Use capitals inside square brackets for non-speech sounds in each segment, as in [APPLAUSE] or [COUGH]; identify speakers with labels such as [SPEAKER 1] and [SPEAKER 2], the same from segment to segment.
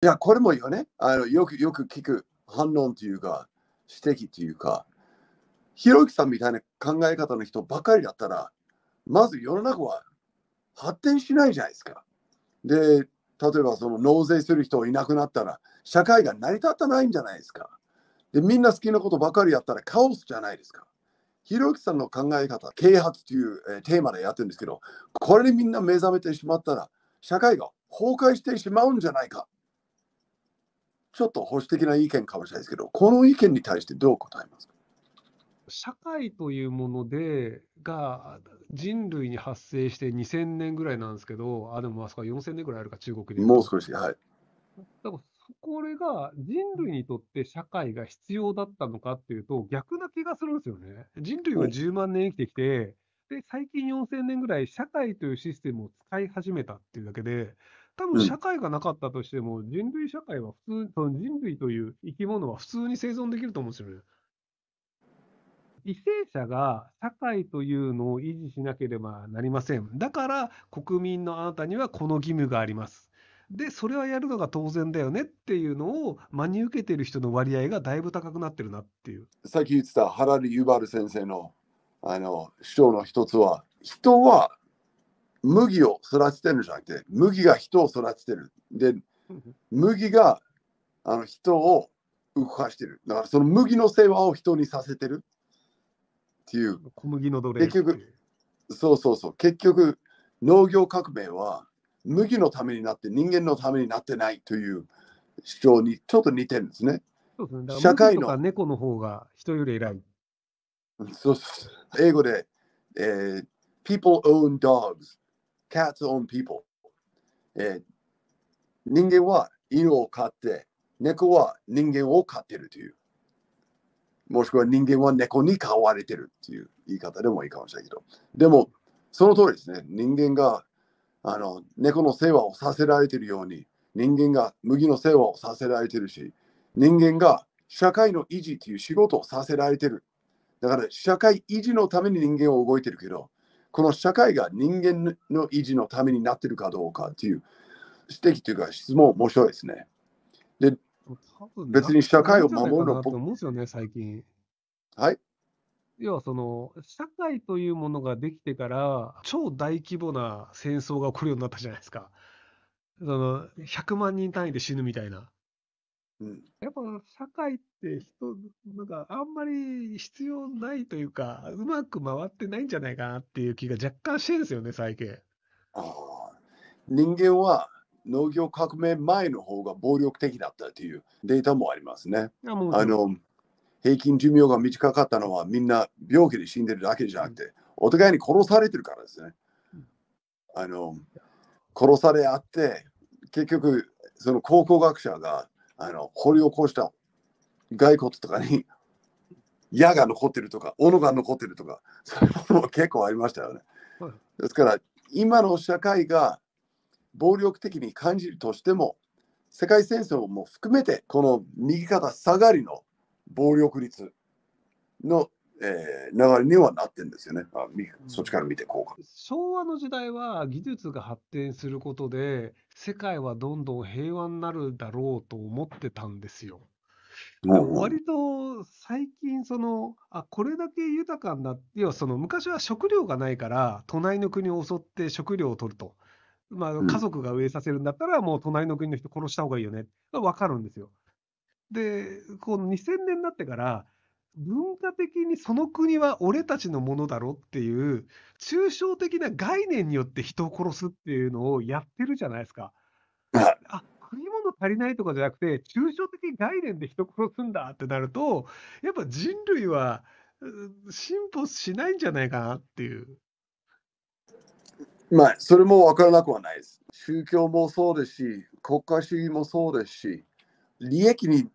[SPEAKER 1] いや、これもよね。あのよくよく聞く反論というか、指摘というか、ひろゆきさんみたいな考え方の人ばかりだったら、まず世の中は発展しないじゃないですか。で、例えばその納税する人いなくなったら、社会が成り立たないんじゃないですか。で、みんな好きなことばかりやったらカオスじゃないですか。ひろゆきさんの考え方、啓発という、えー、テーマでやってるんですけど、これにみんな目覚めてしまったら、社会が崩壊してしまうんじゃないか。ちょっと保守的な意見かもしれないですけど、こ
[SPEAKER 2] の意見に対してどう答えますか社会というものでが人類に発生して2000年ぐらいなんですけど、あでもあそこは4000年ぐらいあるか、中国で。
[SPEAKER 1] もう少し、はい。
[SPEAKER 2] だからこれが人類にとって社会が必要だったのかっていうと、逆な気がするんですよね。人類は10万年生きてきて、で最近4000年ぐらい社会というシステムを使い始めたっていうだけで、多分社会がなかったとしても、うん、人類社会は普通、その人類という生き物は普通に生存できると思うんですよね。為政者が社会というのを維持しなければなりません。だから国民のあなたにはこの義務があります。で、それはやるのが当然だよねっていうのを真に受けてる人の割合がだいぶ高くなってるなっていう。
[SPEAKER 1] さっき言ってたハラリ・ユバル先生のあの主張の一つは、人は麦を育ててるじゃなくて麦が人を育ててるで麦があの人を動かしてるだからその麦の世話を人にさせてるっていう小麦の奴隷結局そうそうそう結局農業革命は麦のためになって人間のためになってないという主張にちょっと似てるんですね。
[SPEAKER 2] 社会の。猫の方が人より偉い。そうそう英語
[SPEAKER 1] で、えー、People own dogs cats own people、えー、人間は犬を飼って、猫は人間を飼ってるという。もしくは人間は猫に飼われてるっていう言い方でもいいかもしれないけど。でも、その通りですね。人間があの猫の世話をさせられているように、人間が麦の世話をさせられてるし、人間が社会の維持という仕事をさせられてる。だから社会維持のために人間は動いてるけど、この社会が人間の維持のためになっているかどうかという指摘というか質問面白いですね。で、
[SPEAKER 2] 別に社会を守るのと思うんですよね、最近。はい。要はその社会というものができてから超大規模な戦争が起こるようになったじゃないですか。その100万人単位で死ぬみたいな。うん、やっぱ社会って人、なんかあんまり必要ないというか、うまく回ってないんじゃないかなっていう気が若干してるんですよね、最近。あ人間
[SPEAKER 1] は農業革命前の方が暴力的だったというデータもありますね。あの平均寿命が短かったのはみんな病気で死んでるだけじゃなくて、うん、お互いに殺されてるからですね。あの殺され合って結局その考古学者があの掘り起こした骸骨とかに [LAUGHS] 矢が残ってるとか斧が残ってるとかそういうものも結構ありましたよね。ですから今の社会が暴力的に感じるとしても世界戦争も含めてこの右肩下がりの暴力率のえー、流れにはなってんですよね、あ、そっちから見てこうか、うん、
[SPEAKER 2] 昭和の時代は技術が発展することで世界はどんどん平和になるだろうと思ってたんですよ。割と最近そのあこれだけ豊かになって要はその昔は食料がないから隣の国を襲って食料を取ると、まあ、家族が飢えさせるんだったらもう隣の国の人殺した方がいいよね、う分かるんですよ。でこう2000年になってから文化的にその国は俺たちのものだろっていう、抽象的な概念によって人を殺すっていうのをやってるじゃないですか。あ食い物足りないとかじゃなくて、抽象的概念で人殺すんだってなると、やっぱ人類は進歩しないんじゃないかなっていう。まあ、それも分からなくはないです。宗
[SPEAKER 1] 教もそうですし、国家主義もそうですし、利益に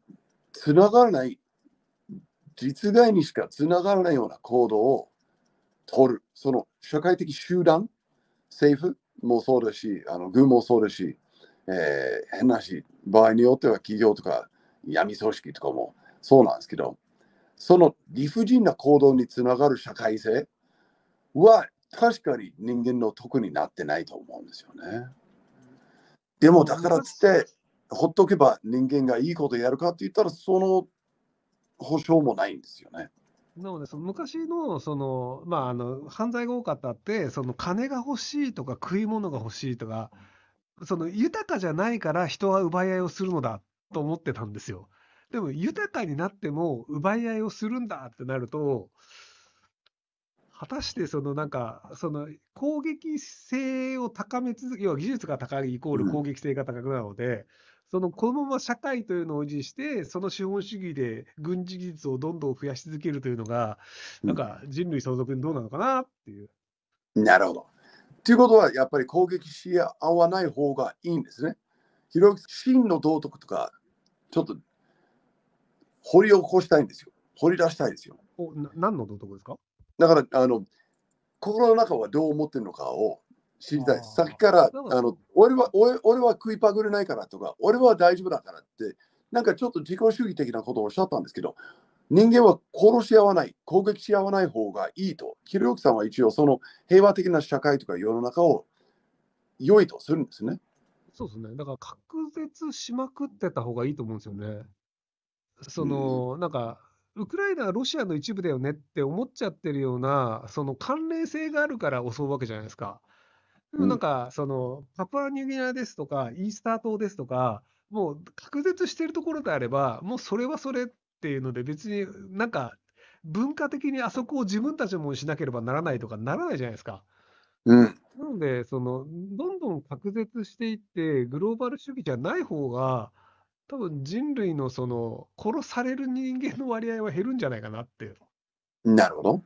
[SPEAKER 1] つながらない実害にしかつながらないような行動を取る、その社会的集団、政府もそうだし、あの軍もそうだし、えー、変なし、場合によっては企業とか闇組織とかもそうなんですけど、その理不尽な行動につながる社会性は確かに人間の得になってないと思うんですよね。でもだからつって、ほっとけば人間がいいことやるかって言ったら、その保証もないんですよね。
[SPEAKER 2] なので、その昔のその、まあ、あの犯罪が多かったって、その金が欲しいとか食い物が欲しいとか、その豊かじゃないから人は奪い合いをするのだと思ってたんですよ。でも豊かになっても奪い合いをするんだってなると、果たしてそのなんか、その攻撃性を高め続け、要は技術が高いイコール攻撃性が高くなるので、そのこのまま社会というのを維持して、その資本主義で軍事技術をどんどん増やし続けるというのが、なんか人類相続にどうなのかなっていう。なるほど。
[SPEAKER 1] ということは、やっぱり攻撃し合わない方がいいんですね。ひろゆき、真の道徳とか、ちょっと掘り起こしたいんですよ。掘り出したいですよ。おな何の道徳ですかだからあの、心の中はどう思ってるのかを知りたい。さっきから、あの俺は俺俺は食いパグれないからとか、俺は大丈夫だからって、なんかちょっと自己主義的なことをおっしゃったんですけど、人間は殺し合わない、攻撃し合わない方がいいと、ひろゆきさんは一応その平和的な社会とか世の中を良いとするんですね。
[SPEAKER 2] そうですね。だから隔絶しまくってた方がいいと思うんですよね。その、うん、なんか、ウクライナはロシアの一部だよねって思っちゃってるような、その関連性があるから襲うわけじゃないですか。うん、なんか、その、パプアニューギニアですとか、イースター島ですとか、もう、隔絶してるところであれば、もうそれはそれっていうので、別になんか、文化的にあそこを自分たちもしなければならないとかならないじゃないですか。うん、なので、その、どんどん隔絶していって、グローバル主義じゃない方が、多分人類のその殺される人間の割合は減るんじゃないかなって。
[SPEAKER 1] なるほど。